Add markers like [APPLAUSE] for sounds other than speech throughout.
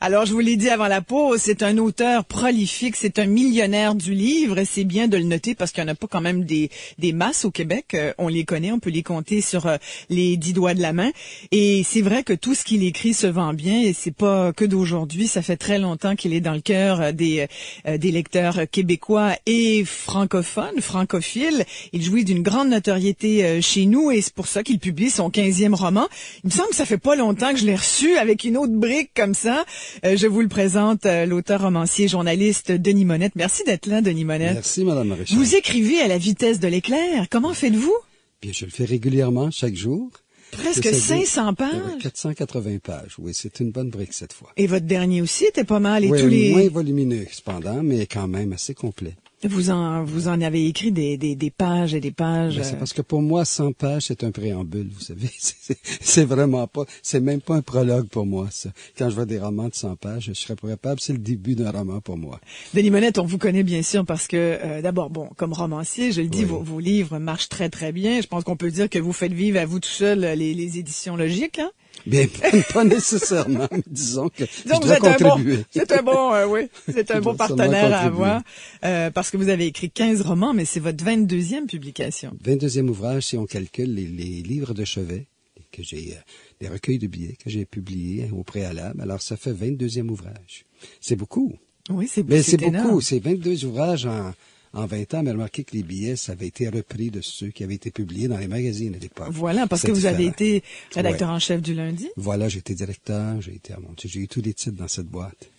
Alors, je vous l'ai dit avant la pause, c'est un auteur prolifique, c'est un millionnaire du livre. et C'est bien de le noter parce qu'il n'y en a pas quand même des, masses au Québec. Euh, on les connaît, on peut les compter sur euh, les dix doigts de la main. Et c'est vrai que tout ce qu'il écrit se vend bien et c'est pas que d'aujourd'hui. Ça fait très longtemps qu'il est dans le cœur euh, des, lecteurs québécois et francophones, francophiles. Il jouit d'une grande notoriété chez nous et c'est pour ça qu'il publie son quinzième roman. Il me semble que ça fait pas longtemps que je l'ai reçu avec une autre brique comme ça. Euh, je vous le présente, euh, l'auteur, romancier, journaliste Denis Monette. Merci d'être là, Denis Monette. Merci, Madame Maréchal. Vous écrivez à la vitesse de l'éclair. Comment faites-vous? Bien, je le fais régulièrement, chaque jour. Presque 500 pages. 480 pages, oui, c'est une bonne brique cette fois. Et votre dernier aussi était pas mal, et oui, tous moins volumineux cependant, mais quand même assez complet. Vous en, vous en avez écrit des, des, pages et des pages. c'est euh. parce que pour moi, 100 pages, c'est un préambule, vous savez. [LAUGHS] C'est vraiment pas, c'est même pas un prologue pour moi, ça. Quand je vois des romans de 100 pages, je serais probable, c'est le début d'un roman pour moi. Denis Monette, on vous connaît bien sûr parce que, euh, d'abord, bon, comme romancier, je le dis, vos, livres marchent très, très bien. Je pense qu'on peut dire que vous faites vivre à vous tout seul euh, les, les éditions logiques, hein? Bien, [LAUGHS] pas nécessairement, mais disons que vous êtes Un bon, c'est [LAUGHS] un bon, euh, oui, c'est un bon partenaire à avoir, euh, parce que vous avez écrit 15 romans, mais c'est votre 22e publication. 22e ouvrage, si on calcule les, les livres de chevet que j'ai, euh, les recueils de billets que j'ai publiés hein, au préalable. Alors, ça fait 22e ouvrage. C'est beaucoup. Oui, c'est, Mais c'est beaucoup. C'est 22 ouvrages en, en 20 ans, mais remarquez que les billets, ça avait été repris de ceux qui avaient été publiés dans les magazines à l'époque. Voilà, parce que vous avez été rédacteur en chef du lundi. Voilà, j'ai été directeur, j'ai été à j'ai eu tous les titres dans cette boîte.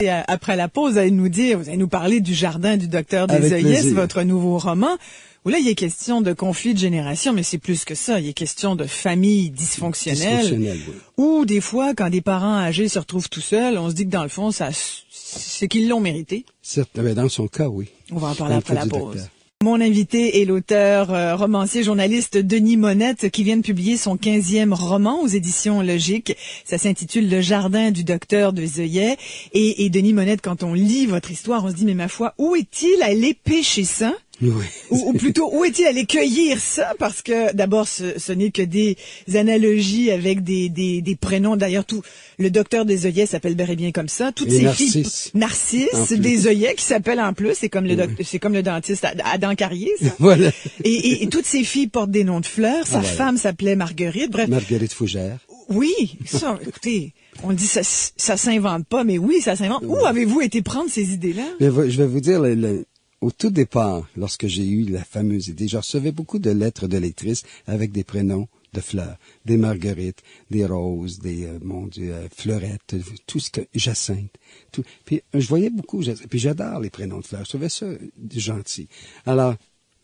Et euh, après la pause, vous allez nous dire, vous allez nous parler du jardin du docteur des votre nouveau roman. Où là, il est question de conflit de génération, mais c'est plus que ça. Il y est question de famille dysfonctionnelle. Ou des fois, quand des parents âgés se retrouvent tout seuls, on se dit que dans le fond, ça ce qu'ils l'ont mérité. Certes, dans son cas, oui. On va en parler après la pause. Mon invité est l'auteur, euh, romancier, journaliste Denis Monette qui vient de publier son 15e roman aux éditions Logique. Ça s'intitule Le jardin du docteur de Zeuillet. Et, Denis Monette, quand on lit votre histoire, on se dit, mais ma foi, où est-il allé péché ça ou, plutôt, où est-il allé cueillir ça? Parce que d'abord, ce, ce n'est que des analogies avec des, des, des prénoms. D'ailleurs, tout le docteur des œillets s'appelle bel bien comme ça. Toutes ses filles Narcisse, des œillets qui s'appelle en plus. C'est comme le c'est comme le dentiste Adam Carrier. [LAUGHS] voilà. Et, toutes ces filles portent des noms de fleurs. Sa femme s'appelait Marguerite. Bref. Marguerite Fougère. Oui, ça, écoutez, on dit ça, ça s'invente pas, mais oui, ça s'invente. Où avez-vous été prendre ces idées-là? Je vais vous dire, le, au tout départ, lorsque j'ai eu la fameuse idée, je recevais beaucoup de lettres de lectrices avec des prénoms de fleurs, des marguerites, des roses, des euh, euh fleurettes, tout ce que jacinthe, Puis euh, je voyais beaucoup, puis j'adore les prénoms de fleurs, je trouvais ça gentil. Alors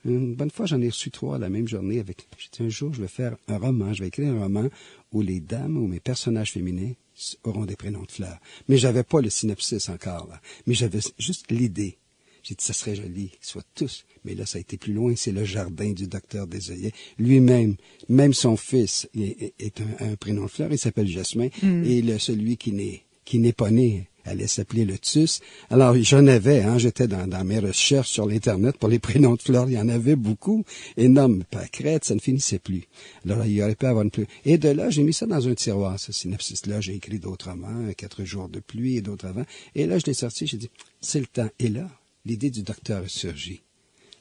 une bonne fois, j'en ai reçu trois la même journée avec, j'ai un jour, je vais faire un roman, je vais écrire un roman où les dames ou mes personnages féminins auront des prénoms de fleurs. Mais j'avais pas le synopsis encore, là. Mais j'avais juste l'idée. J'ai dit, ça serait joli, soit tous. Mais là, ça a été plus loin, c'est le jardin du docteur Desaillais. Lui-même, même son fils est, un, prénom de fleur, il s'appelle Jasmin, hmm. et celui qui n'est, qui n'est pas né allait s'appeler le Alors, j'en avais, hein, j'étais dans, mes recherches sur l'Internet pour les prénoms de fleurs, il y en avait beaucoup. Et Énorme pâquerette, ça ne finissait plus. Alors, il n'y aurait pas avoir de plus. Et de là, j'ai mis ça dans un tiroir, ce synopsis-là. J'ai écrit d'autres romans, Quatre jours de pluie et d'autres avant. Et là, je l'ai sorti, j'ai dit, c'est le temps. Et là, l'idée du docteur surgit.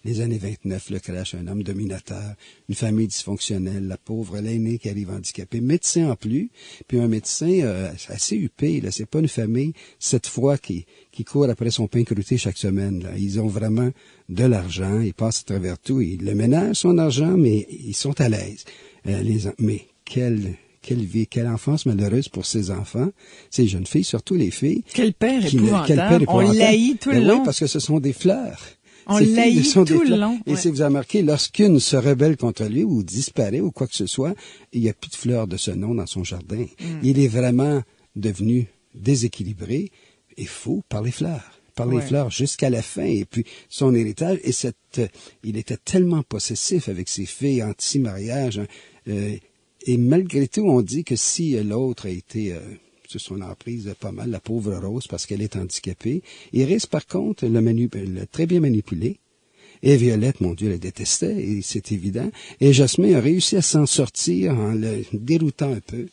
Les années 29 le crash, un homme dominateur, une famille dysfonctionnelle, la pauvre, l'aînée qui arrive handicapée, médecin en plus, puis un médecin euh, assez huppé, là, c'est pas une famille, cette fois, qui, qui court après son pain crouté chaque semaine. Là. Ils ont vraiment de l'argent, ils passent à travers tout, ils le ménagent, son argent, mais ils sont à l'aise. Euh, les, mais quelle quelle vie, quelle enfance malheureuse pour ses enfants, ces jeunes filles, surtout les filles. Quel père est Quel On l'haït tout ben le long. Oui, parce que ce sont des fleurs. On lait tout le long. Et si vous avez remarqué, lorsqu'une se rebelle contre lui ou disparaît ou quoi que ce soit, il n'y a plus de fleurs de ce nom dans son jardin. Mm. Il est vraiment devenu déséquilibré et fou par les fleurs par les fleurs jusqu'à la fin et puis son héritage et cette euh, il était tellement possessif avec ses filles anti mariage hein, euh, et malgré tout, on dit que si l'autre a été euh, sur son emprise pas mal, la pauvre Rose, parce qu'elle est handicapée, Iris, par contre, le, très bien manipulé. Et Violette, mon Dieu, la détestait, et c'est évident. Et Jasmin a réussi à s'en sortir en le déroutant un peu.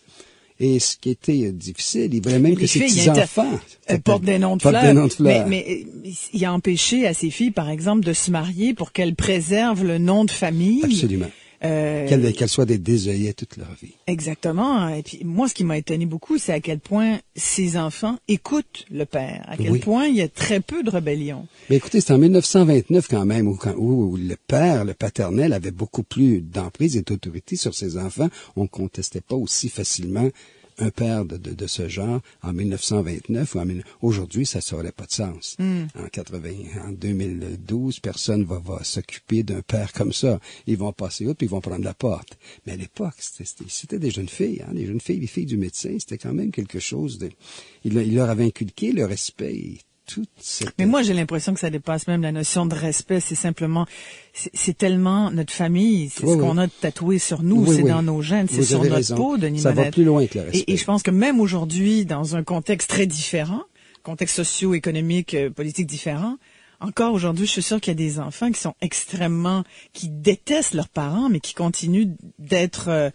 Et ce qui était difficile, il voulait même que ses petits-enfants euh, portent des noms de fleurs. Mais, mais, il a empêché à ses filles, par exemple, de se marier pour qu'elles préservent le nom de famille. Absolument. Euh, qu'elles soient des désœillées toute leur vie. Exactement. Et puis moi, ce qui m'a étonné beaucoup, c'est à quel point ces enfants écoutent le père, à quel point il y a très peu de rébellion. Mais écoutez, c'est en 1929 quand même où, où, le père, le paternel, avait beaucoup plus d'emprise et d'autorité sur ses enfants. On contestait pas aussi facilement un père de, de, ce genre en 1929 ou en, aujourd'hui, ça serait pas de sens. Hmm. En 80, en 2012, personne va, va s'occuper d'un père comme ça. Ils vont passer outre puis ils vont prendre la porte. Mais à l'époque, c'était des jeunes filles, hein, les jeunes filles, les filles du médecin, c'était quand même quelque chose de, il, il leur avait inculqué le respect mais moi, j'ai l'impression que ça dépasse même la notion de respect. C'est simplement, c'est tellement notre famille, c'est ce qu'on a tatoué sur nous, c'est dans nos gènes, c'est sur notre peau, Denis Ça va plus loin Et, je pense que même aujourd'hui, dans un contexte très différent, contexte socio-économique, euh, politique différent, encore aujourd'hui, je suis sûre qu'il y a des enfants qui sont extrêmement, qui détestent leurs parents, mais qui continuent d'être... Euh,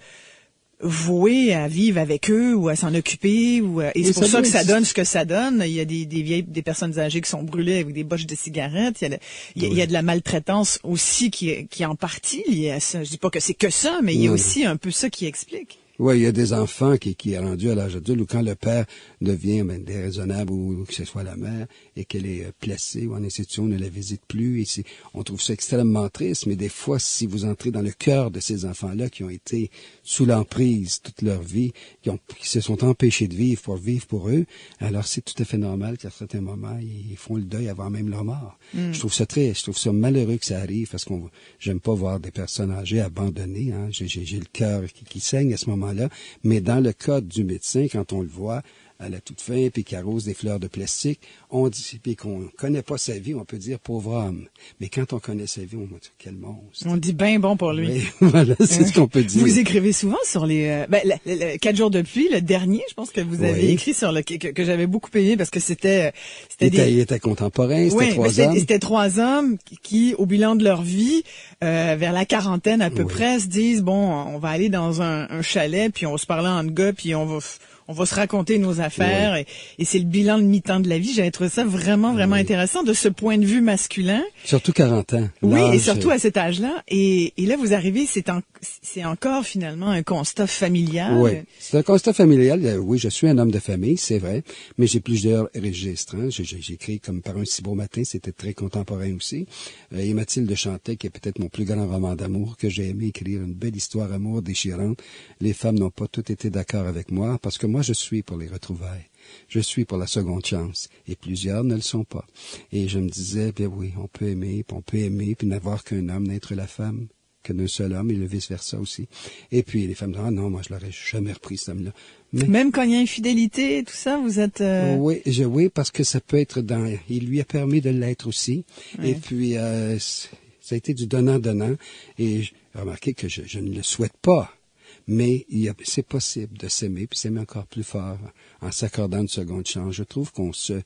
voué à vivre avec eux ou à s'en occuper ou euh, et, c'est pour ça, que ça donne ce que ça donne il y a des, des, vieilles des personnes âgées qui sont brûlées avec des boches de cigarettes il y a, de, la maltraitance aussi qui est, qui en partie liée à ça je dis pas que c'est que ça mais il y a aussi un peu ça qui explique oui, il y a des enfants qui, qui est rendu à l'âge adulte ou quand le père devient ben, déraisonnable ou que ce soit la mère, et qu'elle est euh, placée ou en institution, on ne la visite plus. Et on trouve ça extrêmement triste, mais des fois, si vous entrez dans le cœur de ces enfants-là qui ont été sous l'emprise toute leur vie, qui, se sont empêchés de vivre pour vivre pour eux, alors c'est tout à fait normal qu'à certains moments, ils font le deuil avant même leur mort. Mm. Je trouve ça triste, je trouve ça malheureux que ça arrive parce qu'on j'aime pas voir des personnes âgées abandonnées. Hein. J'ai le cœur qui, saigne à ce moment-là, mais dans le cas du médecin, quand on le voit, elle la toute fin, puis qui arrose des fleurs de plastique, on dit, puis qu'on connaît pas sa vie, on peut dire pauvre homme. Mais quand on connaît sa vie, on dit quel monstre. On dit bien bon pour lui. [LAUGHS] voilà, c'est ce qu'on peut dire. Vous écrivez souvent sur les euh, ben, quatre jours depuis, le dernier, je pense que vous avez écrit sur le que, j'avais beaucoup aimé parce que c'était euh, c'était il était contemporain, c'était trois ben, hommes. C'était trois hommes qui, au bilan de leur vie, euh, vers la quarantaine à peu près, se disent bon, on va aller dans un, chalet, puis on se parle en gars, puis on va on va se raconter nos affaires et, et c'est le bilan de mi-temps de la vie. J'ai trouvé ça vraiment, vraiment intéressant de ce point de vue masculin. Surtout 40 ans. Oui, et surtout à cet âge-là. Et, et, là, vous arrivez, c'est en, encore finalement un constat familial. Oui, c'est un constat familial. Euh, oui, je suis un homme de famille, c'est vrai, mais j'ai plusieurs registres. Hein. J'écris comme par un si beau matin, c'était très contemporain aussi. Euh, et Mathilde Chantet, qui est peut-être mon plus grand roman d'amour, que j'ai aimé écrire, une belle histoire d'amour déchirante. Les femmes n'ont pas toutes été d'accord avec moi parce que moi, moi, je suis pour les retrouvailles. Je suis pour la seconde chance. Et plusieurs ne le sont pas. Et je me disais, ben oui, on peut aimer, puis on peut aimer, puis n'avoir qu'un homme, n'être la femme que d'un seul homme et le vice-versa aussi. Et puis les femmes disent, ah non, moi je l'aurais jamais repris cet homme-là. Mais... Même quand il y a infidélité tout ça, vous êtes... Euh, oui, je, oui, parce que ça peut être dans... Il lui a permis de l'être aussi. Et puis, euh, ça a été du donnant-donnant. Et remarquez que je ne le souhaite pas mais c'est possible de s'aimer, puis s'aimer encore plus fort en s'accordant une seconde chance. Je trouve qu'on se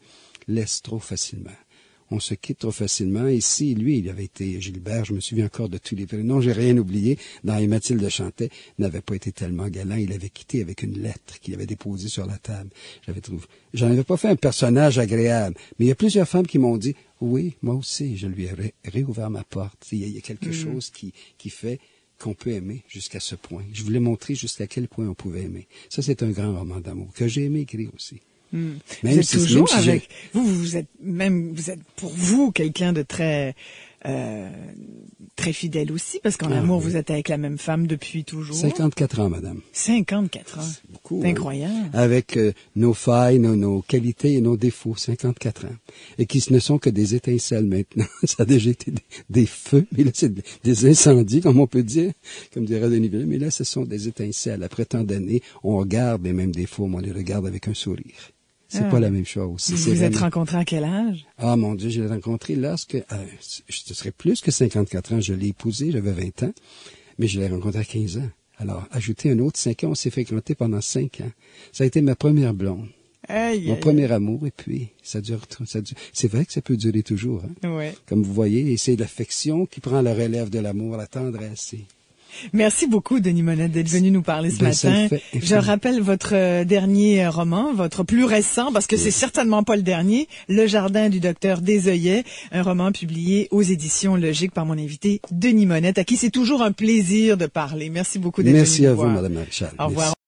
laisse trop facilement. On se quitte trop facilement. Et si lui, il avait été Gilbert, je me souviens encore de tous les prénoms, j'ai rien oublié, dans Mathilde chantait, n'avait pas été tellement galant, il avait quitté avec une lettre qu'il avait déposée sur la table. J'avais trouvé, j'en avais pas fait un personnage agréable, mais il y a plusieurs femmes qui m'ont dit, oui, moi aussi, je lui ai réouvert ma porte. Il y, a, quelque hmm. chose qui, qui fait, qu'on peut aimer jusqu'à ce point. Je voulais montrer jusqu'à quel point on pouvait aimer. Ça, c'est un grand roman d'amour que j'ai aimé écrire aussi. mais hmm. toujours avec vous, vous êtes même vous êtes pour vous quelqu'un de très euh, très fidèle aussi, parce qu'en ah, amour, vous êtes avec la même femme depuis toujours. 54 ans, madame. 54 ans. beaucoup. incroyable. Avec euh, nos failles, nos, qualités et nos défauts, 54 ans. Et qui ne sont que des étincelles maintenant. [LAUGHS] Ça a déjà été des, feux, mais là, c'est des incendies, comme on peut dire, comme dirait Denis Villeneuve. Mais là, ce sont des étincelles. Après tant d'années, on regarde les mêmes défauts, mais on les regarde avec un sourire. C'est ah. pas la même chose. Vous vous êtes rencontré à quel âge? Ah, mon Dieu, je l'ai rencontré lorsque, euh, je serais plus que 54 ans, je l'ai épousé, j'avais 20 ans, mais je l'ai rencontré à 15 ans. Alors, ajouter un autre 5 ans, on s'est fréquenté pendant 5 ans. Ça a été ma première blonde. mon premier amour, et puis ça dure, ça C'est vrai que ça peut durer toujours. Hein? Oui. Comme vous voyez, c'est l'affection qui prend la relève de l'amour, la tendresse. Merci beaucoup, Denis Monette, d'être venu nous parler ce ben, matin. Je rappelle votre euh, dernier euh, roman, votre plus récent, parce que c'est certainement pas le dernier, Le Jardin du Docteur Desœillets, un roman publié aux éditions Logique par mon invité, Denis Monette, à qui c'est toujours un plaisir de parler. Merci beaucoup d'être venu. Merci à vous, Madame Au revoir.